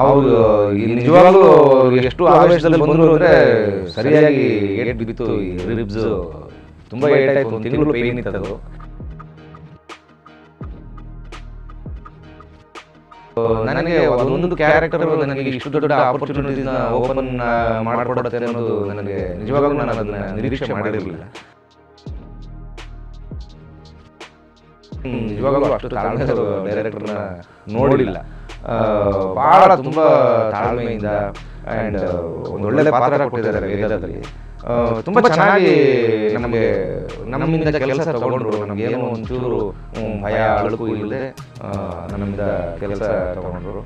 ಅವರು ನಿಜವಾಗ್ಲೂ ಎಷ್ಟು ಆವೇಶದಲ್ಲಿ ಬಂದರು ಅಂದರೆ ಸರಿಯಾಗಿ ಏಟ್ ಬಿತ್ತು ಈ ತುಂಬ ಏಟ್ ಆಯಿತು ತಿಂಗಳು ಪೇನ್ ನನಗೆ ಒಂದೊಂದು ಕ್ಯಾರೆಕ್ಟರ್ ನನಗೆ ಇಷ್ಟು ದೊಡ್ಡ ಆಪರ್ಚುನಿಟೀಸ್ನ ಓಪನ್ ಮಾಡಿಕೊಡುತ್ತೆ ಅನ್ನೋದು ನನಗೆ ನಿಜವಾಗ್ಲೂ ನಾನು ಅದನ್ನ ನಿರೀಕ್ಷೆ ಮಾಡಿರಲಿಲ್ಲ ನಿಜವಾಗ್ಲೂ ಅಷ್ಟು ತಾಳ್ಮೆ ಡೈರೆಕ್ಟರ್ನ ನೋಡಿಲ್ಲ ಬಹಳ ತುಂಬ ತಾಳ್ಮೆಯಿಂದ ಆ್ಯಂಡ್ ಒಳ್ಳೆ ಪಾತ್ರ ಕೊಟ್ಟಿದ್ದಾರೆ ವೇದದಲ್ಲಿ ತುಂಬ ಚೆನ್ನಾಗಿ ನಮಗೆ ನಮ್ಮಿಂದ ಕೆಲಸ ತಗೊಂಡ್ರು ಏನೋ ಒಂಚೂರು ಭಯ ಅಳಕು ಇಲ್ಲದೆ ನಮ್ಮಿಂದ ಕೆಲಸ ತಗೊಂಡ್ರು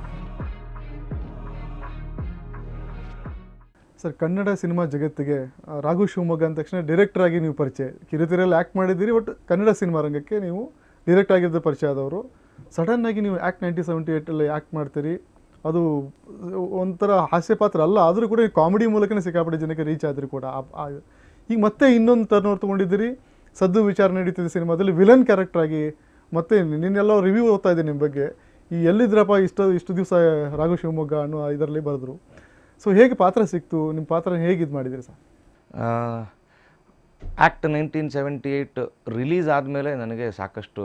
ಸರ್ ಕನ್ನಡ ಸಿನಿಮಾ ಜಗತ್ತಿಗೆ ರಾಘು ಶಿವಮೊಗ್ಗ ಅಂದ ತಕ್ಷಣ ಡೈರೆಕ್ಟರ್ ಆಗಿ ನೀವು ಪರಿಚಯ ಕಿರುತೆರೆಯಲ್ಲಿ ಆ್ಯಕ್ಟ್ ಮಾಡಿದ್ದೀರಿ ಬಟ್ ಕನ್ನಡ ಸಿನಿಮಾ ರಂಗಕ್ಕೆ ನೀವು ಡೈರೆಕ್ಟ್ ಆಗಿದ್ದ ಪರಿಚಯ ಆದವರು ಸಡನ್ನಾಗಿ ನೀವು ಆ್ಯಕ್ಟ್ ನೈನ್ಟೀನ್ ಸೆವೆಂಟಿ ಏಯ್ಟಲ್ಲಿ ಆ್ಯಕ್ಟ್ ಮಾಡ್ತೀರಿ ಅದು ಒಂಥರ ಹಾಸ್ಯ ಪಾತ್ರ ಅಲ್ಲ ಆದರೂ ಕೂಡ ಕಾಮಿಡಿ ಮೂಲಕನೇ ಸಿಕ್ಕಾಪಟ್ಟೆ ಜನಕ್ಕೆ ರೀಚ್ ಆದ್ರಿ ಕೂಡ ಈಗ ಮತ್ತೆ ಇನ್ನೊಂದು ಟರ್ನೋರ್ ತೊಗೊಂಡಿದ್ದೀರಿ ಸದ್ದು ವಿಚಾರ ನಡೀತಿದೆ ಸಿನಿಮಾದಲ್ಲಿ ವಿಲನ್ ಕ್ಯಾರೆಕ್ಟ್ರಾಗಿ ಮತ್ತೆ ನಿನ್ನೆಲ್ಲ ರಿವ್ಯೂ ಓದ್ತಾ ಇದ್ದೀನಿ ನಿಮ್ಮ ಬಗ್ಗೆ ಈ ಎಲ್ಲಿದ್ರಪ್ಪ ಇಷ್ಟು ಇಷ್ಟು ದಿವಸ ರಾಘು ಶಿವಮೊಗ್ಗ ಅನ್ನೋ ಇದರಲ್ಲಿ ಬರೆದ್ರು ಸೊ ಹೇಗೆ ಪಾತ್ರ ಸಿಕ್ತು ನಿಮ್ಮ ಪಾತ್ರ ಹೇಗೆ ಇದು ಮಾಡಿದಿರಿ sir act nineteen seventy eight release ಆದಮೇಲೆ ನನಗೆ ಸಾಕಷ್ಟು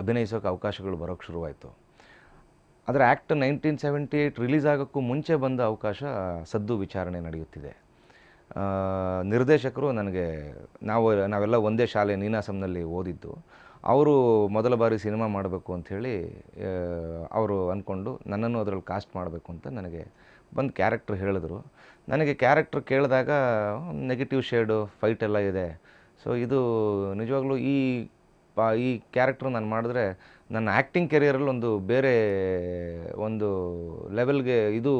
ಅಭಿನಯಿಸೋಕೆ ಅವಕಾಶಗಳು ಬರೋಕ್ಕೆ ಶುರುವಾಯಿತು ಆದರೆ act nineteen seventy eight release ಆಗೋಕ್ಕೂ ಮುಂಚೆ ಬಂದ ಅವಕಾಶ ಸದ್ದು ವಿಚಾರಣೆ ನಡೆಯುತ್ತಿದೆ ನಿರ್ದೇಶಕರು ನನಗೆ ನಾವು ನಾವೆಲ್ಲ ಒಂದೇ ಶಾಲೆ ನೀನಾಸಂನಲ್ಲಿ ಓದಿದ್ದು ಅವರು ಮೊದಲ ಬಾರಿ ಸಿನಿಮಾ ಮಾಡಬೇಕು ಅಂಥೇಳಿ ಅವರು ಅಂದ್ಕೊಂಡು ನನ್ನನ್ನು ಅದರಲ್ಲಿ ಕಾಸ್ಟ್ ಮಾಡಬೇಕು ಅಂತ ನನಗೆ ಬಂದು ಕ್ಯಾರೆಕ್ಟ್ರ್ ಹೇಳಿದ್ರು ನನಗೆ ಕ್ಯಾರೆಕ್ಟ್ರ್ ಕೇಳಿದಾಗ ನೆಗೆಟಿವ್ ಶೇಡು ಫೈಟ್ ಎಲ್ಲ ಇದೆ ಸೊ ಇದು ನಿಜವಾಗ್ಲೂ ಈ ಪಾ ಈ ಕ್ಯಾರೆಕ್ಟ್ರ್ ನಾನು ಮಾಡಿದ್ರೆ ನನ್ನ ಆ್ಯಕ್ಟಿಂಗ್ ಕೆರಿಯರಲ್ಲಿ ಒಂದು ಬೇರೆ ಒಂದು ಲೆವೆಲ್ಗೆ ಇದು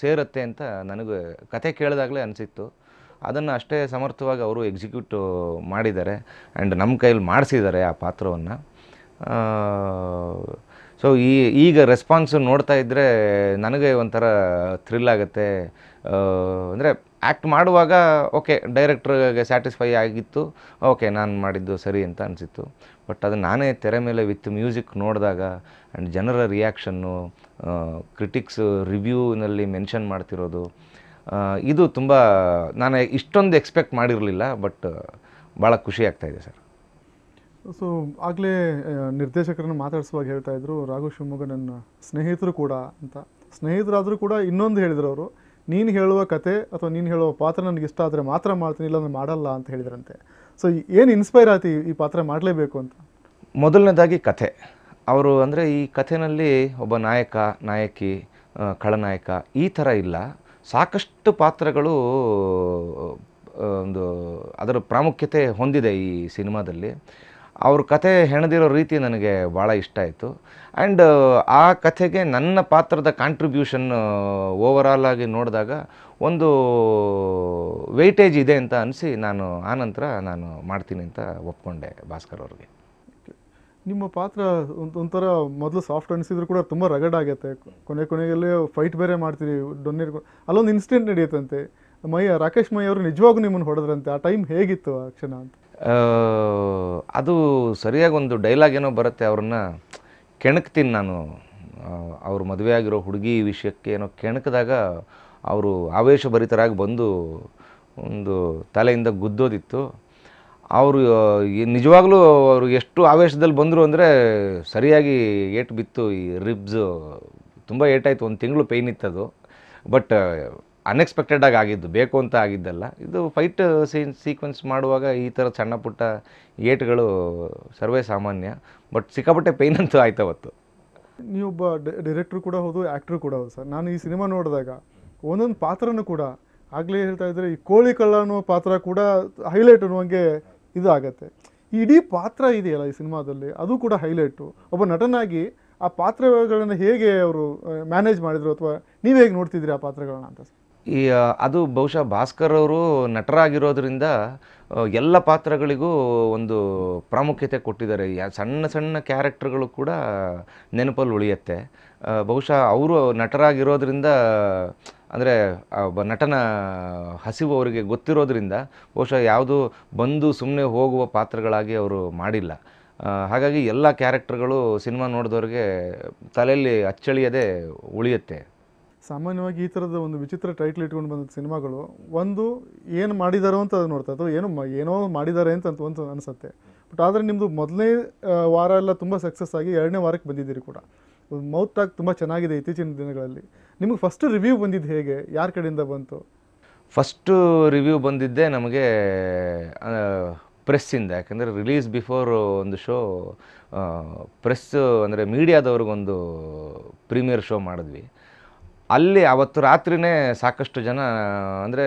ಸೇರುತ್ತೆ ಅಂತ ನನಗೆ ಕತೆ ಕೇಳಿದಾಗಲೇ ಅನಿಸಿತ್ತು ಅದನ್ನು ಅಷ್ಟೇ ಸಮರ್ಥವಾಗಿ ಅವರು ಎಕ್ಸಿಕ್ಯೂಟ್ ಮಾಡಿದ್ದಾರೆ ಆ್ಯಂಡ್ ನಮ್ಮ ಕೈಯಲ್ಲಿ ಮಾಡಿಸಿದ್ದಾರೆ ಆ ಪಾತ್ರವನ್ನು ಸೊ ಈ ಈಗ ರೆಸ್ಪಾನ್ಸ್ ನೋಡ್ತಾ ಇದ್ದರೆ ನನಗೆ ಒಂಥರ ಥ್ರಿಲ್ ಆಗುತ್ತೆ ಅಂದರೆ ಆ್ಯಕ್ಟ್ ಮಾಡುವಾಗ ಓಕೆ ಡೈರೆಕ್ಟ್ರಿಗೆ ಸ್ಯಾಟಿಸ್ಫೈ ಆಗಿತ್ತು ಓಕೆ ನಾನು ಮಾಡಿದ್ದು ಸರಿ ಅಂತ ಅನಿಸಿತ್ತು ಬಟ್ ಅದು ನಾನೇ ತೆರೆ ಮೇಲೆ ವಿತ್ ಮ್ಯೂಸಿಕ್ ನೋಡಿದಾಗ ಆ್ಯಂಡ್ ಜನರ ರಿಯಾಕ್ಷನ್ನು ಕ್ರಿಟಿಕ್ಸ್ ರಿವ್ಯೂನಲ್ಲಿ ಮೆನ್ಷನ್ ಮಾಡ್ತಿರೋದು ಇದು ತುಂಬ ನಾನು ಇಷ್ಟೊಂದು ಎಕ್ಸ್ಪೆಕ್ಟ್ ಮಾಡಿರಲಿಲ್ಲ ಬಟ್ ಭಾಳ ಖುಷಿ ಆಗ್ತಾಯಿದೆ ಸರ್ ಸೊ ಆಗಲೇ ನಿರ್ದೇಶಕರನ್ನು ಮಾತಾಡಿಸುವಾಗ ಹೇಳ್ತಾ ಇದ್ರು ರಾಘು ಶಿವಮೊಗ್ಗ ನನ್ನ ಸ್ನೇಹಿತರು ಕೂಡ ಅಂತ ಸ್ನೇಹಿತರಾದರೂ ಕೂಡ ಇನ್ನೊಂದು ಹೇಳಿದರು ಅವರು ನೀನು ಹೇಳುವ ಕತೆ ಅಥವಾ ನೀನು ಹೇಳುವ ಪಾತ್ರ ನನಗೆ ಇಷ್ಟ ಆದರೆ ಮಾತ್ರ ಮಾಡ್ತೀನಿ ಇಲ್ಲ ನಾನು ಮಾಡಲ್ಲ ಅಂತ ಹೇಳಿದ್ರಂತೆ ಸೊ ಏನು ಇನ್ಸ್ಪೈರ್ ಆಯ್ತು ಈ ಪಾತ್ರ ಮಾಡಲೇಬೇಕು ಅಂತ ಮೊದಲನೇದಾಗಿ ಕಥೆ ಅವರು ಅಂದರೆ ಈ ಕಥೆನಲ್ಲಿ ಒಬ್ಬ ನಾಯಕ ನಾಯಕಿ ಖಳನಾಯಕ ಈ ಥರ ಇಲ್ಲ ಸಾಕಷ್ಟು ಪಾತ್ರಗಳು ಒಂದು ಅದರ ಪ್ರಾಮುಖ್ಯತೆ ಹೊಂದಿದೆ ಈ ಸಿನಿಮಾದಲ್ಲಿ ಅವ್ರ ಕಥೆ ಹೆಣದಿರೋ ರೀತಿ ನನಗೆ ಭಾಳ ಇಷ್ಟ ಆಯಿತು ಆ್ಯಂಡ್ ಆ ಕಥೆಗೆ ನನ್ನ ಪಾತ್ರದ ಕಾಂಟ್ರಿಬ್ಯೂಷನ್ ಓವರಾಲ್ ಆಗಿ ನೋಡಿದಾಗ ಒಂದು ವೆಯ್ಟೇಜ್ ಇದೆ ಅಂತ ಅನಿಸಿ ನಾನು ಆನಂತರ ನಾನು ಮಾಡ್ತೀನಿ ಅಂತ ಒಪ್ಕೊಂಡೆ ಭಾಸ್ಕರ್ ಅವ್ರಿಗೆ ನಿಮ್ಮ ಪಾತ್ರ ಒಂಥರ ಮೊದಲು ಸಾಫ್ಟ್ ಅನಿಸಿದ್ರು ಕೂಡ ತುಂಬ ರಗಡ್ ಆಗುತ್ತೆ ಕೊನೆ ಕೊನೆಯಲ್ಲಿ ಫೈಟ್ ಬೇರೆ ಮಾಡ್ತೀರಿ ಡೊನ್ನೇರ್ ಅಲ್ಲೊಂದು ಇನ್ಸಿಡೆಂಟ್ ನಡೆಯುತ್ತಂತೆ ಮೈ ರಾಕೇಶ್ ಮೈ ಅವರು ನಿಜವಾಗೂ ನಿಮ್ಮನ್ನು ಹೊಡೆದ್ರಂತೆ ಆ ಟೈಮ್ ಹೇಗಿತ್ತು ಆ ಕ್ಷಣ ಅಂತ ಅದು ಸರಿಯಾಗಿ ಒಂದು ಡೈಲಾಗ್ ಏನೋ ಬರುತ್ತೆ ಅವ್ರನ್ನ ಕೆಣಕ್ತೀನಿ ನಾನು ಅವ್ರ ಮದುವೆ ಆಗಿರೋ ಹುಡುಗಿ ವಿಷಯಕ್ಕೆ ಏನೋ ಕೆಣಕಿದಾಗ ಅವರು ಆವೇಶಭರಿತರಾಗಿ ಬಂದು ಒಂದು ತಲೆಯಿಂದ ಗುದ್ದೋದಿತ್ತು ಅವರು ನಿಜವಾಗ್ಲೂ ಅವರು ಎಷ್ಟು ಆವೇಶದಲ್ಲಿ ಬಂದರು ಅಂದರೆ ಸರಿಯಾಗಿ ಏಟು ಬಿತ್ತು ಈ ರಿಬ್ಸು ತುಂಬ ಏಟಾಯಿತು ಒಂದು ತಿಂಗಳು ಇತ್ತು ಇತ್ತದು ಬಟ್ ಆಗಿ ಆಗಿದ್ದು ಬೇಕು ಅಂತ ಆಗಿದ್ದಲ್ಲ ಇದು ಫೈಟ್ ಸೀನ್ ಸೀಕ್ವೆನ್ಸ್ ಮಾಡುವಾಗ ಈ ಥರ ಸಣ್ಣ ಪುಟ್ಟ ಏಟ್ಗಳು ಸರ್ವೇ ಸಾಮಾನ್ಯ ಬಟ್ ಸಿಕ್ಕಾಪಟ್ಟೆ ಪೈನ್ ಅಂತೂ ಆಯ್ತು ಅವತ್ತು ನೀವೊಬ್ಬ ಡೈರೆಕ್ಟ್ರ್ ಕೂಡ ಹೌದು ಆ್ಯಕ್ಟ್ರು ಕೂಡ ಹೌದು ಸರ್ ನಾನು ಈ ಸಿನಿಮಾ ನೋಡಿದಾಗ ಒಂದೊಂದು ಪಾತ್ರನೂ ಕೂಡ ಆಗಲೇ ಹೇಳ್ತಾ ಇದ್ದರೆ ಈ ಕೋಳಿ ಕಳ್ಳ ಅನ್ನೋ ಪಾತ್ರ ಕೂಡ ಹೈಲೈಟ್ ಅನ್ನುವಂಗೆ ಇದಾಗತ್ತೆ ಇಡೀ ಪಾತ್ರ ಇದೆಯಲ್ಲ ಈ ಸಿನಿಮಾದಲ್ಲಿ ಅದು ಕೂಡ ಹೈಲೈಟು ಒಬ್ಬ ನಟನಾಗಿ ಆ ಪಾತ್ರಗಳನ್ನು ಹೇಗೆ ಅವರು ಮ್ಯಾನೇಜ್ ಮಾಡಿದರು ಅಥವಾ ನೀವು ಹೇಗೆ ನೋಡ್ತಿದ್ದೀರಿ ಆ ಪಾತ್ರಗಳನ್ನ ಅಂತ ಸರ್ ಈ ಅದು ಬಹುಶಃ ಭಾಸ್ಕರ್ ಅವರು ನಟರಾಗಿರೋದ್ರಿಂದ ಎಲ್ಲ ಪಾತ್ರಗಳಿಗೂ ಒಂದು ಪ್ರಾಮುಖ್ಯತೆ ಕೊಟ್ಟಿದ್ದಾರೆ ಸಣ್ಣ ಸಣ್ಣ ಕ್ಯಾರೆಕ್ಟರ್ಗಳು ಕೂಡ ನೆನಪಲ್ಲಿ ಉಳಿಯುತ್ತೆ ಬಹುಶಃ ಅವರು ನಟರಾಗಿರೋದ್ರಿಂದ ಅಂದರೆ ನಟನ ಹಸಿವು ಅವರಿಗೆ ಗೊತ್ತಿರೋದ್ರಿಂದ ಬಹುಶಃ ಯಾವುದು ಬಂದು ಸುಮ್ಮನೆ ಹೋಗುವ ಪಾತ್ರಗಳಾಗಿ ಅವರು ಮಾಡಿಲ್ಲ ಹಾಗಾಗಿ ಎಲ್ಲ ಕ್ಯಾರೆಕ್ಟರ್ಗಳು ಸಿನಿಮಾ ನೋಡಿದವ್ರಿಗೆ ತಲೆಯಲ್ಲಿ ಅಚ್ಚಳಿಯದೆ ಉಳಿಯುತ್ತೆ ಸಾಮಾನ್ಯವಾಗಿ ಈ ಥರದ ಒಂದು ವಿಚಿತ್ರ ಟೈಟ್ಲ್ ಇಟ್ಕೊಂಡು ಬಂದ ಸಿನಿಮಾಗಳು ಒಂದು ಏನು ಮಾಡಿದಾರೋ ಅಂತ ಅದು ನೋಡ್ತಾ ಅಥವಾ ಏನು ಏನೋ ಮಾಡಿದ್ದಾರೆ ಅಂತ ಅಂತ ಒಂದು ಅನಿಸುತ್ತೆ ಬಟ್ ಆದರೆ ನಿಮ್ಮದು ಮೊದಲನೇ ವಾರ ಎಲ್ಲ ತುಂಬ ಸಕ್ಸಸ್ ಆಗಿ ಎರಡನೇ ವಾರಕ್ಕೆ ಬಂದಿದ್ದೀರಿ ಕೂಡ ಮೌತ್ ಟಾಕ್ ತುಂಬ ಚೆನ್ನಾಗಿದೆ ಇತ್ತೀಚಿನ ದಿನಗಳಲ್ಲಿ ನಿಮಗೆ ಫಸ್ಟ್ ರಿವ್ಯೂ ಬಂದಿದ್ದು ಹೇಗೆ ಯಾರ ಕಡೆಯಿಂದ ಬಂತು ಫಸ್ಟು ರಿವ್ಯೂ ಬಂದಿದ್ದೇ ನಮಗೆ ಪ್ರೆಸ್ಸಿಂದ ಯಾಕಂದರೆ ರಿಲೀಸ್ ಬಿಫೋರ್ ಒಂದು ಶೋ ಪ್ರೆಸ್ ಅಂದರೆ ಮೀಡಿಯಾದವ್ರಿಗೊಂದು ಪ್ರೀಮಿಯರ್ ಶೋ ಮಾಡಿದ್ವಿ ಅಲ್ಲಿ ಅವತ್ತು ರಾತ್ರಿಯೇ ಸಾಕಷ್ಟು ಜನ ಅಂದರೆ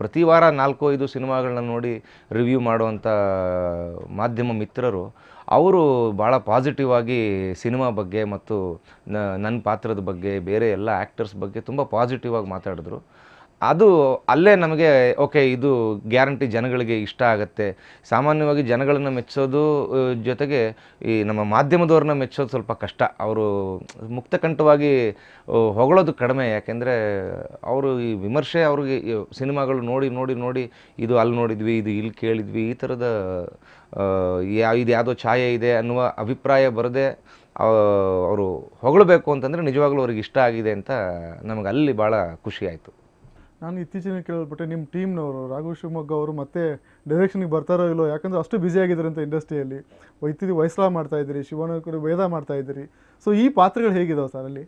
ಪ್ರತಿ ವಾರ ನಾಲ್ಕು ಐದು ಸಿನಿಮಾಗಳನ್ನ ನೋಡಿ ರಿವ್ಯೂ ಮಾಡುವಂಥ ಮಾಧ್ಯಮ ಮಿತ್ರರು ಅವರು ಭಾಳ ಪಾಸಿಟಿವ್ ಆಗಿ ಸಿನಿಮಾ ಬಗ್ಗೆ ಮತ್ತು ನನ್ನ ಪಾತ್ರದ ಬಗ್ಗೆ ಬೇರೆ ಎಲ್ಲ ಆ್ಯಕ್ಟರ್ಸ್ ಬಗ್ಗೆ ತುಂಬ ಪಾಸಿಟಿವ್ ಆಗಿ ಮಾತಾಡಿದ್ರು ಅದು ಅಲ್ಲೇ ನಮಗೆ ಓಕೆ ಇದು ಗ್ಯಾರಂಟಿ ಜನಗಳಿಗೆ ಇಷ್ಟ ಆಗುತ್ತೆ ಸಾಮಾನ್ಯವಾಗಿ ಜನಗಳನ್ನು ಮೆಚ್ಚೋದು ಜೊತೆಗೆ ಈ ನಮ್ಮ ಮಾಧ್ಯಮದವ್ರನ್ನ ಮೆಚ್ಚೋದು ಸ್ವಲ್ಪ ಕಷ್ಟ ಅವರು ಮುಕ್ತಕಂಠವಾಗಿ ಹೊಗಳೋದು ಕಡಿಮೆ ಯಾಕೆಂದರೆ ಅವರು ಈ ವಿಮರ್ಶೆ ಅವ್ರಿಗೆ ಸಿನಿಮಾಗಳು ನೋಡಿ ನೋಡಿ ನೋಡಿ ಇದು ಅಲ್ಲಿ ನೋಡಿದ್ವಿ ಇದು ಇಲ್ಲಿ ಕೇಳಿದ್ವಿ ಈ ಥರದ ಇದು ಯಾವುದೋ ಛಾಯೆ ಇದೆ ಅನ್ನುವ ಅಭಿಪ್ರಾಯ ಬರದೆ ಅವರು ಹೊಗಳಬೇಕು ಅಂತಂದರೆ ನಿಜವಾಗ್ಲೂ ಅವ್ರಿಗೆ ಇಷ್ಟ ಆಗಿದೆ ಅಂತ ನಮಗೆ ಅಲ್ಲಿ ಭಾಳ ಖುಷಿಯಾಯಿತು ನಾನು ಇತ್ತೀಚೆಗೆ ಕೇಳಲ್ಪಟ್ಟೆ ನಿಮ್ಮ ಟೀಮ್ನವರು ರಾಘು ಶಿವಮೊಗ್ಗ ಅವರು ಮತ್ತೆ ಡೈರೆಕ್ಷನ್ಗೆ ಬರ್ತಾರೋ ಇಲ್ಲೋ ಯಾಕಂದರೆ ಅಷ್ಟು ಬ್ಯುಸಿ ಆಗಿದ್ದಾರೆ ಅಂತ ಇಂಡಸ್ಟ್ರಿಯಲ್ಲಿ ವೈತಿರಿ ವಯಸ್ಸಲ ಮಾಡ್ತಾ ಇದ್ದೀರಿ ಶಿವನಕರು ವೇದ ಮಾಡ್ತಾ ಇದ್ದೀರಿ ಸೊ ಈ ಪಾತ್ರಗಳು ಹೇಗಿದಾವೆ ಸರ್ ಅಲ್ಲಿ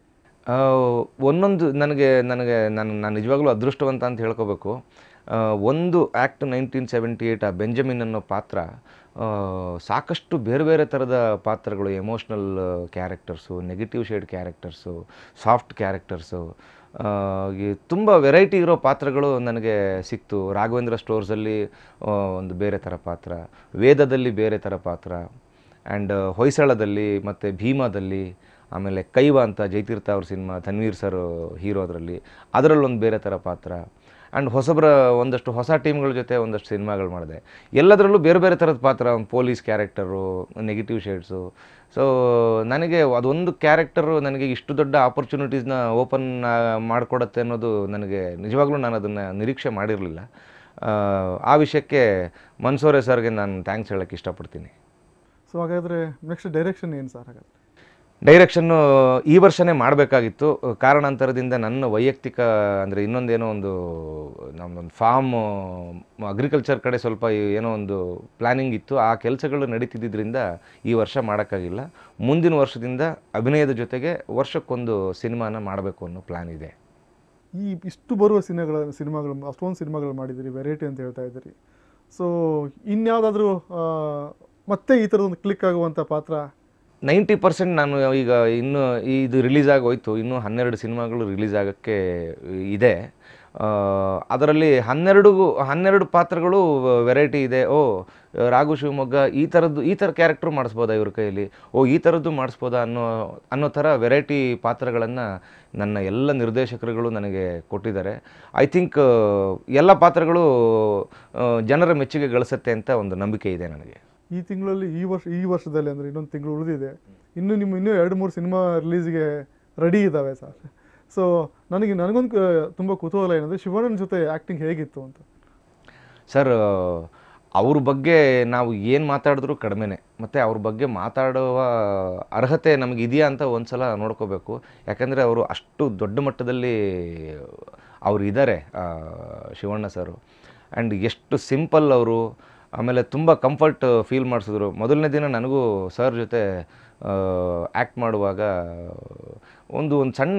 ಒಂದೊಂದು ನನಗೆ ನನಗೆ ನಾನು ನಾನು ನಿಜವಾಗ್ಲೂ ಅದೃಷ್ಟವಂತ ಅಂತ ಹೇಳ್ಕೋಬೇಕು ಒಂದು ಆ್ಯಕ್ಟ್ ನೈನ್ಟೀನ್ ಸೆವೆಂಟಿ ಏಯ್ಟ್ ಆ ಬೆಂಜಮಿನ್ ಅನ್ನೋ ಪಾತ್ರ ಸಾಕಷ್ಟು ಬೇರೆ ಬೇರೆ ಥರದ ಪಾತ್ರಗಳು emotional characters negative shade characters soft characters ತುಂಬ ವೆರೈಟಿ ಇರೋ ಪಾತ್ರಗಳು ನನಗೆ ಸಿಕ್ತು ರಾಘವೇಂದ್ರ ಸ್ಟೋರ್ಸಲ್ಲಿ ಒಂದು ಬೇರೆ ಥರ ಪಾತ್ರ ವೇದದಲ್ಲಿ ಬೇರೆ ಥರ ಪಾತ್ರ ಆ್ಯಂಡ್ ಹೊಯ್ಸಳದಲ್ಲಿ ಮತ್ತು ಭೀಮಾದಲ್ಲಿ ಆಮೇಲೆ ಕೈವ ಅಂತ ಜಯತೀರ್ಥ ಅವ್ರ ಸಿನಿಮಾ ತನ್ವೀರ್ ಸರ್ ಹೀರೋ ಅದರಲ್ಲಿ ಅದರಲ್ಲೊಂದು ಬೇರೆ ಥರ ಪಾತ್ರ ಆ್ಯಂಡ್ ಹೊಸಬ್ರ ಒಂದಷ್ಟು ಹೊಸ ಟೀಮ್ಗಳ ಜೊತೆ ಒಂದಷ್ಟು ಸಿನಿಮಾಗಳು ಮಾಡಿದೆ ಎಲ್ಲದರಲ್ಲೂ ಬೇರೆ ಬೇರೆ ಥರದ ಪಾತ್ರ police character negative shades so ನನಗೆ ಅದೊಂದು ಕ್ಯಾರೆಕ್ಟರು ನನಗೆ ಇಷ್ಟು ದೊಡ್ಡ ಆಪರ್ಚುನಿಟೀಸ್ನ ಓಪನ್ ಮಾಡಿಕೊಡತ್ತೆ ಅನ್ನೋದು ನನಗೆ ನಿಜವಾಗ್ಲೂ ನಾನು ಅದನ್ನು ನಿರೀಕ್ಷೆ ಮಾಡಿರಲಿಲ್ಲ ಆ ವಿಷಯಕ್ಕೆ ಮನ್ಸೋರೆ ಸರ್ಗೆ ನಾನು ಥ್ಯಾಂಕ್ಸ್ ಹೇಳೋಕ್ಕೆ ಇಷ್ಟಪಡ್ತೀನಿ ಸೊ ಹಾಗಾದರೆ ನೆಕ್ಸ್ಟ್ ಡೈರೆಕ್ಷನ್ ಏನು ಸರ್ ಹಾಗಾದರೆ ಡೈರೆಕ್ಷನ್ನು ಈ ವರ್ಷನೇ ಮಾಡಬೇಕಾಗಿತ್ತು ಕಾರಣಾಂತರದಿಂದ ನನ್ನ ವೈಯಕ್ತಿಕ ಅಂದರೆ ಇನ್ನೊಂದೇನೋ ಒಂದು ನಮ್ಮದೊಂದು ಫಾರ್ಮ್ ಅಗ್ರಿಕಲ್ಚರ್ ಕಡೆ ಸ್ವಲ್ಪ ಏನೋ ಒಂದು ಪ್ಲ್ಯಾನಿಂಗ್ ಇತ್ತು ಆ ಕೆಲಸಗಳು ನಡೀತಿದ್ದರಿಂದ ಈ ವರ್ಷ ಮಾಡೋಕ್ಕಾಗಿಲ್ಲ ಮುಂದಿನ ವರ್ಷದಿಂದ ಅಭಿನಯದ ಜೊತೆಗೆ ವರ್ಷಕ್ಕೊಂದು ಸಿನಿಮಾನ ಮಾಡಬೇಕು ಅನ್ನೋ ಪ್ಲ್ಯಾನ್ ಇದೆ ಈ ಇಷ್ಟು ಬರುವ ಸಿನಿಮಾಗಳ ಸಿನಿಮಾಗಳು ಅಷ್ಟೊಂದು ಸಿನಿಮಾಗಳು ಮಾಡಿದ್ದೀರಿ ವೆರೈಟಿ ಅಂತ ಹೇಳ್ತಾ ಇದ್ದೀರಿ ಸೊ ಇನ್ಯಾವುದಾದ್ರೂ ಮತ್ತೆ ಈ ಥರದೊಂದು ಕ್ಲಿಕ್ ಆಗುವಂಥ ಪಾತ್ರ ನೈಂಟಿ ಪರ್ಸೆಂಟ್ ನಾನು ಈಗ ಇನ್ನು ಇದು ರಿಲೀಸ್ ಆಗೋಯ್ತು ಇನ್ನೂ ಹನ್ನೆರಡು ಸಿನಿಮಾಗಳು ರಿಲೀಸ್ ಆಗೋಕ್ಕೆ ಇದೆ ಅದರಲ್ಲಿ ಹನ್ನೆರಡು ಹನ್ನೆರಡು ಪಾತ್ರಗಳು ವೆರೈಟಿ ಇದೆ ಓ ರಾಘು ಶಿವಮೊಗ್ಗ ಈ ಥರದ್ದು ಈ ಥರ ಕ್ಯಾರೆಕ್ಟ್ರು ಮಾಡಿಸ್ಬೋದಾ ಇವ್ರ ಕೈಯಲ್ಲಿ ಓ ಈ ಥರದ್ದು ಮಾಡಿಸ್ಬೋದಾ ಅನ್ನೋ ಅನ್ನೋ ಥರ ವೆರೈಟಿ ಪಾತ್ರಗಳನ್ನು ನನ್ನ ಎಲ್ಲ ನಿರ್ದೇಶಕರುಗಳು ನನಗೆ ಕೊಟ್ಟಿದ್ದಾರೆ ಐ ಥಿಂಕ್ ಎಲ್ಲ ಪಾತ್ರಗಳು ಜನರ ಮೆಚ್ಚುಗೆ ಗಳಿಸುತ್ತೆ ಅಂತ ಒಂದು ನಂಬಿಕೆ ಇದೆ ನನಗೆ ಈ ತಿಂಗಳಲ್ಲಿ ಈ ವರ್ಷ ಈ ವರ್ಷದಲ್ಲಿ ಅಂದರೆ ಇನ್ನೊಂದು ತಿಂಗಳು ಉಳಿದಿದೆ ಇನ್ನು ನಿಮ್ಮ ಇನ್ನೂ ಎರಡು ಮೂರು ಸಿನಿಮಾ ರಿಲೀಸ್ಗೆ ರೆಡಿ ಇದ್ದಾವೆ ಸರ್ ಸೊ ನನಗೆ ನನಗೊಂದು ತುಂಬ ಕುತೂಹಲ ಏನಂದರೆ ಶಿವಣ್ಣನ ಜೊತೆ ಆ್ಯಕ್ಟಿಂಗ್ ಹೇಗಿತ್ತು ಅಂತ ಸರ್ ಅವ್ರ ಬಗ್ಗೆ ನಾವು ಏನು ಮಾತಾಡಿದ್ರು ಕಡಿಮೆನೆ ಮತ್ತು ಅವ್ರ ಬಗ್ಗೆ ಮಾತಾಡುವ ಅರ್ಹತೆ ನಮಗೆ ಇದೆಯಾ ಅಂತ ಒಂದು ಸಲ ನೋಡ್ಕೋಬೇಕು ಯಾಕಂದರೆ ಅವರು ಅಷ್ಟು ದೊಡ್ಡ ಮಟ್ಟದಲ್ಲಿ ಅವರು ಇದ್ದಾರೆ ಶಿವಣ್ಣ ಸರು ಆ್ಯಂಡ್ ಎಷ್ಟು ಸಿಂಪಲ್ ಅವರು ಆಮೇಲೆ ತುಂಬ ಕಂಫರ್ಟ್ ಫೀಲ್ uh, ಮಾಡಿಸಿದ್ರು ಮೊದಲನೇ ದಿನ ನನಗೂ ಸರ್ ಜೊತೆ ಆ್ಯಕ್ಟ್ ಮಾಡುವಾಗ ಒಂದು ಒಂದು ಸಣ್ಣ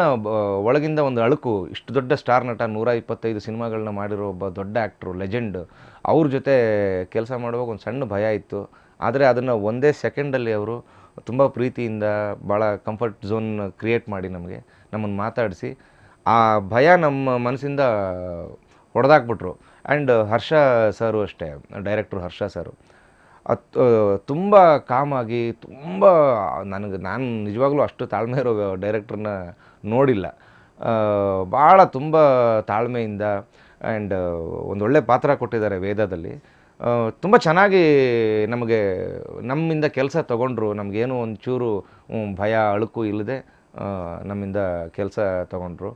ಒಳಗಿಂದ ಒಂದು ಅಳುಕು ಇಷ್ಟು ದೊಡ್ಡ ಸ್ಟಾರ್ ನಟ ನೂರ ಇಪ್ಪತ್ತೈದು ಸಿನಿಮಾಗಳನ್ನ ಮಾಡಿರೋ ಒಬ್ಬ ದೊಡ್ಡ ಆ್ಯಕ್ಟ್ರು ಲೆಜೆಂಡ್ ಅವ್ರ ಜೊತೆ ಕೆಲಸ ಮಾಡುವಾಗ ಒಂದು ಸಣ್ಣ ಭಯ ಇತ್ತು ಆದರೆ ಅದನ್ನು ಒಂದೇ ಸೆಕೆಂಡಲ್ಲಿ ಅವರು ತುಂಬ ಪ್ರೀತಿಯಿಂದ ಭಾಳ ಕಂಫರ್ಟ್ ಝೋನ್ ಕ್ರಿಯೇಟ್ ಮಾಡಿ ನಮಗೆ ನಮ್ಮನ್ನು ಮಾತಾಡಿಸಿ ಆ ಭಯ ನಮ್ಮ ಮನಸ್ಸಿಂದ ಹೊಡೆದಾಕ್ಬಿಟ್ರು ಆ್ಯಂಡ್ uh, ಹರ್ಷ ಸರು ಅಷ್ಟೇ ಡೈರೆಕ್ಟ್ರು ಹರ್ಷ ಸರು ಅದು ತುಂಬ ಕಾಮಾಗಿ ತುಂಬ ನನಗೆ ನಾನು ನಿಜವಾಗ್ಲೂ ಅಷ್ಟು ತಾಳ್ಮೆ ಇರೋ ಡೈರೆಕ್ಟ್ರನ್ನ ನೋಡಿಲ್ಲ ಭಾಳ ತುಂಬ ತಾಳ್ಮೆಯಿಂದ ಆ್ಯಂಡ್ ಒಂದೊಳ್ಳೆ ಪಾತ್ರ ಕೊಟ್ಟಿದ್ದಾರೆ ವೇದದಲ್ಲಿ ತುಂಬ ಚೆನ್ನಾಗಿ ನಮಗೆ ನಮ್ಮಿಂದ ಕೆಲಸ ತೊಗೊಂಡ್ರು ನಮಗೇನು ಒಂಚೂರು ಭಯ ಅಳುಕು ಇಲ್ಲದೆ ನಮ್ಮಿಂದ ಕೆಲಸ ತೊಗೊಂಡ್ರು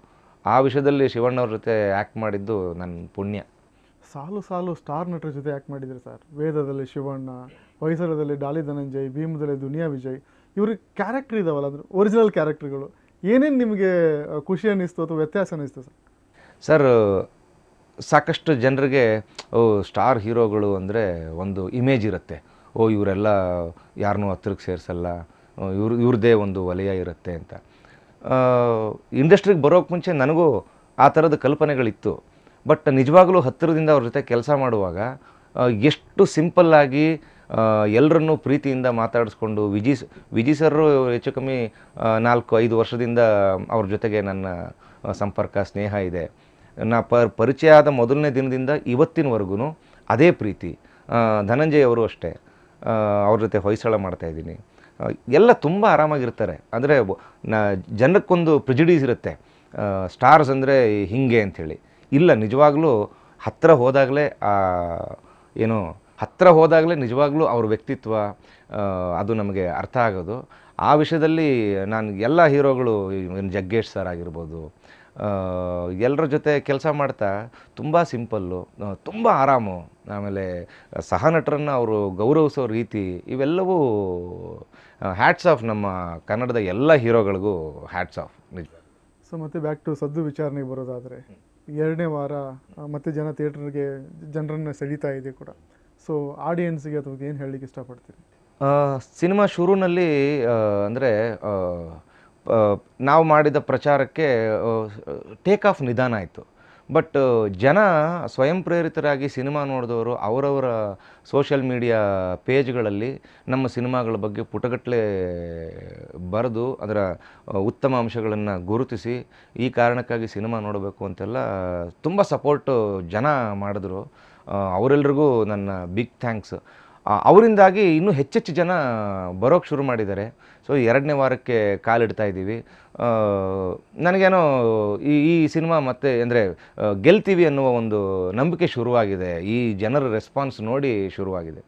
ಆ ವಿಷಯದಲ್ಲಿ ಶಿವಣ್ಣವ್ರ ಜೊತೆ ಆ್ಯಕ್ಟ್ ಮಾಡಿದ್ದು ನನ್ನ ಪುಣ್ಯ ಸಾಲು ಸಾಲು ಸ್ಟಾರ್ ನಟರ ಜೊತೆ ಯಾಕೆ ಮಾಡಿದರೆ ಸರ್ ವೇದದಲ್ಲಿ ಶಿವಣ್ಣ ಹೊಯ್ಸಳದಲ್ಲಿ ಡಾಲಿ ಧನಂಜಯ್ ಭೀಮದಲ್ಲಿ ದುನಿಯಾ ವಿಜಯ್ ಇವ್ರಿಗೆ ಕ್ಯಾರೆಕ್ಟರ್ ಇದಾವಲ್ಲ ಅದ್ರ ಒರಿಜಿನಲ್ ಕ್ಯಾರೆಕ್ಟರ್ಗಳು ಏನೇನು ನಿಮಗೆ ಖುಷಿ ಅನ್ನಿಸ್ತು ಅಥವಾ ವ್ಯತ್ಯಾಸ ಅನ್ನಿಸ್ತು ಸರ್ ಸರ್ ಸಾಕಷ್ಟು ಜನರಿಗೆ ಸ್ಟಾರ್ ಹೀರೋಗಳು ಅಂದರೆ ಒಂದು ಇಮೇಜ್ ಇರುತ್ತೆ ಓ ಇವರೆಲ್ಲ ಯಾರನ್ನೂ ಹತ್ತಿರಕ್ಕೆ ಸೇರಿಸಲ್ಲ ಇವ್ರ ಇವ್ರದ್ದೇ ಒಂದು ವಲಯ ಇರುತ್ತೆ ಅಂತ ಇಂಡಸ್ಟ್ರಿಗೆ ಬರೋಕ್ಕೆ ಮುಂಚೆ ನನಗೂ ಆ ಥರದ ಕಲ್ಪನೆಗಳಿತ್ತು ಬಟ್ ನಿಜವಾಗಲೂ ಹತ್ತಿರದಿಂದ ಅವ್ರ ಜೊತೆ ಕೆಲಸ ಮಾಡುವಾಗ ಎಷ್ಟು ಸಿಂಪಲ್ಲಾಗಿ ಎಲ್ಲರನ್ನೂ ಪ್ರೀತಿಯಿಂದ ಮಾತಾಡಿಸ್ಕೊಂಡು ವಿಜಿ ವಿಜಿ ಸರ್ ಹೆಚ್ಚು ಕಮ್ಮಿ ನಾಲ್ಕು ಐದು ವರ್ಷದಿಂದ ಅವ್ರ ಜೊತೆಗೆ ನನ್ನ ಸಂಪರ್ಕ ಸ್ನೇಹ ಇದೆ ನಾ ಪರಿಚಯ ಆದ ಮೊದಲನೇ ದಿನದಿಂದ ಇವತ್ತಿನವರೆಗೂ ಅದೇ ಪ್ರೀತಿ ಧನಂಜಯ್ ಅವರು ಅಷ್ಟೇ ಅವ್ರ ಜೊತೆ ಹೊಯ್ಸಳ ಮಾಡ್ತಾಯಿದ್ದೀನಿ ಎಲ್ಲ ತುಂಬ ಆರಾಮಾಗಿರ್ತಾರೆ ಅಂದರೆ ನ ಜನಕ್ಕೊಂದು ಪ್ರಿಜಿಡೀಸ್ ಇರುತ್ತೆ ಸ್ಟಾರ್ಸ್ ಅಂದರೆ ಹೀಗೆ ಅಂಥೇಳಿ ಇಲ್ಲ ನಿಜವಾಗ್ಲೂ ಹತ್ತಿರ ಹೋದಾಗಲೇ ಏನು ಹತ್ತಿರ ಹೋದಾಗಲೇ ನಿಜವಾಗ್ಲೂ ಅವ್ರ ವ್ಯಕ್ತಿತ್ವ ಅದು ನಮಗೆ ಅರ್ಥ ಆಗೋದು ಆ ವಿಷಯದಲ್ಲಿ ನಾನು ಎಲ್ಲ ಹೀರೋಗಳು ಜಗ್ಗೇಶ್ ಸರ್ ಆಗಿರ್ಬೋದು ಎಲ್ಲರ ಜೊತೆ ಕೆಲಸ ಮಾಡ್ತಾ ತುಂಬ ಸಿಂಪಲ್ಲು ತುಂಬ ಆರಾಮು ಆಮೇಲೆ ಸಹನಟರನ್ನು ಅವರು ಗೌರವಿಸೋ ರೀತಿ ಇವೆಲ್ಲವೂ ಹ್ಯಾಟ್ಸ್ ಆಫ್ ನಮ್ಮ ಕನ್ನಡದ ಎಲ್ಲ ಹೀರೋಗಳಿಗೂ ಹ್ಯಾಟ್ಸ್ ಆಫ್ ನಿಜ ಸೊ ಮತ್ತೆ ಬ್ಯಾಕ್ ಟು ಸದ್ದು ವಿಚಾರಣೆಗೆ ಬರೋದಾದರೆ ಎರಡನೇ ವಾರ ಮತ್ತೆ ಜನ ಥಿಯೇಟ್ರಿಗೆ ಜನರನ್ನು ಸೆಳೀತಾ ಇದೆ ಕೂಡ ಸೊ ಆಡಿಯನ್ಸ್ಗೆ ಅಥವಾ ಏನು ಹೇಳಲಿಕ್ಕೆ ಇಷ್ಟಪಡ್ತೀರಿ ಸಿನಿಮಾ ಶುರುನಲ್ಲಿ ಅಂದರೆ ನಾವು ಮಾಡಿದ ಪ್ರಚಾರಕ್ಕೆ ಟೇಕ್ ಆಫ್ ನಿಧಾನ ಆಯಿತು ಬಟ್ uh, ಜನ ಸ್ವಯಂ ಪ್ರೇರಿತರಾಗಿ ಸಿನಿಮಾ ನೋಡಿದವರು ಅವರವರ ಸೋಷಿಯಲ್ ಮೀಡಿಯಾ ಪೇಜ್ಗಳಲ್ಲಿ ನಮ್ಮ ಸಿನಿಮಾಗಳ ಬಗ್ಗೆ ಪುಟಗಟ್ಟಲೆ ಬರೆದು ಅದರ ಉತ್ತಮ ಅಂಶಗಳನ್ನು ಗುರುತಿಸಿ ಈ ಕಾರಣಕ್ಕಾಗಿ ಸಿನಿಮಾ ನೋಡಬೇಕು ಅಂತೆಲ್ಲ ತುಂಬ ಸಪೋರ್ಟು ಜನ ಮಾಡಿದ್ರು ಅವರೆಲ್ಲರಿಗೂ ನನ್ನ ಬಿಗ್ ಥ್ಯಾಂಕ್ಸ್ ಅವರಿಂದಾಗಿ ಇನ್ನೂ ಹೆಚ್ಚೆಚ್ಚು ಜನ ಬರೋಕ್ಕೆ ಶುರು ಮಾಡಿದ್ದಾರೆ ಸೊ ಎರಡನೇ ವಾರಕ್ಕೆ ಕಾಲಿಡ್ತಾ ಇದ್ದೀವಿ ನನಗೇನೋ ಈ ಈ ಸಿನಿಮಾ ಮತ್ತೆ ಅಂದರೆ ಗೆಲ್ತೀವಿ ಅನ್ನುವ ಒಂದು ನಂಬಿಕೆ ಶುರುವಾಗಿದೆ ಈ ಜನರ ರೆಸ್ಪಾನ್ಸ್ ನೋಡಿ ಶುರುವಾಗಿದೆ